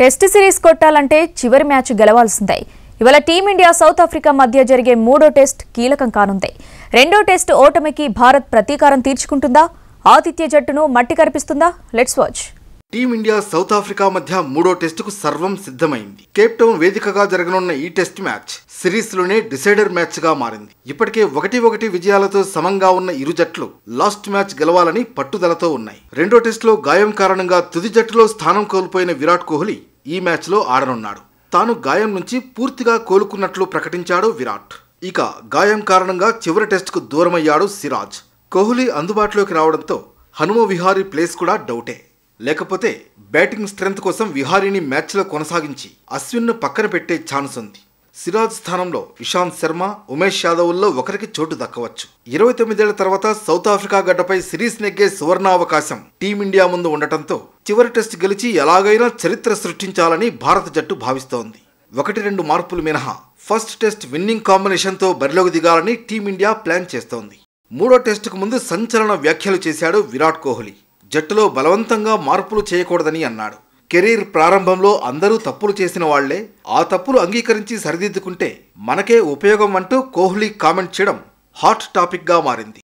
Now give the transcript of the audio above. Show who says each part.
Speaker 1: test series కొట్టాలంటే చివరి match గెలవాల్సిందే ఇవాళ టీమిండియా సౌత్ ఆఫ్రికా మధ్య జరిగే మూడో టెస్ట్ కీలకం కానుంది రెండో టెస్ట్ ఓటమికి భారత్ ప్రతీకారం తీర్చుకుంటుందా ఆతిథ్య జట్టును మట్టి కరిపిస్తుందా let's watch
Speaker 2: Team India South Africa మధ్య మూడో టెస్టుకు సర్వం సిద్ధమైంది కేప్ టౌన్ వేదికగా జరగనున్న ఈ టెస్ట్ మ్యాచ్ సిరీస్లోనే డిసైడర్ మ్యాచ్గా మారింది ఇప్పటికే ఒకటి ఒకటి విజయాలతో సమంగా ఉన్న ఇరు జట్లు లాస్ట్ మ్యాచ్ గెలవాలని పట్టుదలతో ఉన్నాయి రెండో టెస్టులో గాయం కారణంగా తుది జట్టులో స్థానం కోల్పోయిన విరాట్ కోహ్లీ ఈ మ్యాచ్లో ఆడనున్నాడు తాను గాయం నుంచి పూర్తిగా కోలుకున్నట్లు ప్రకటించాడు విరాట్ ఇక గాయం కారణంగా చివరి టెస్ట్కు దూరమయ్యాడు సిరాజ్ కోహ్లీ అందుబాటులోకి రావడంతో హనుమ విహారీ ప్లేస్ కూడా డౌటే లేకపోతే బ్యాటింగ్ స్ట్రెంత్ కోసం విహారీని మ్యాచ్లో కొనసాగించి అశ్విన్ను పక్కన పెట్టే ఛాన్స్ ఉంది సిరాజ్ స్థానంలో ఇషాంత్ శర్మ ఉమేష్ యాదవ్ల్లో ఒకరికి చోటు దక్కవచ్చు ఇరవై తొమ్మిదేళ్ల తర్వాత సౌత్ ఆఫ్రికా గడ్డపై సిరీస్ నెగ్గే సువర్ణావకాశం టీమిండియా ముందు ఉండటంతో చివరి టెస్ట్ గెలిచి ఎలాగైనా చరిత్ర సృష్టించాలని భారత జట్టు భావిస్తోంది ఒకటి రెండు మార్పులు మినహా ఫస్ట్ టెస్ట్ విన్నింగ్ కాంబినేషన్తో బరిలోకి దిగాలని టీమిండియా ప్లాన్ చేస్తోంది మూడో టెస్టుకు ముందు సంచలన వ్యాఖ్యలు చేశాడు విరాట్ కోహ్లీ జట్టులో బలవంతంగా మార్పులు చేయకూడదని అన్నాడు కెరీర్ ప్రారంభంలో అందరూ తప్పులు చేసిన వాళ్లే ఆ తప్పులు అంగీకరించి సరిదిద్దుకుంటే మనకే ఉపయోగం అంటూ కోహ్లీ కామెంట్ చేయడం హాట్ టాపిక్గా మారింది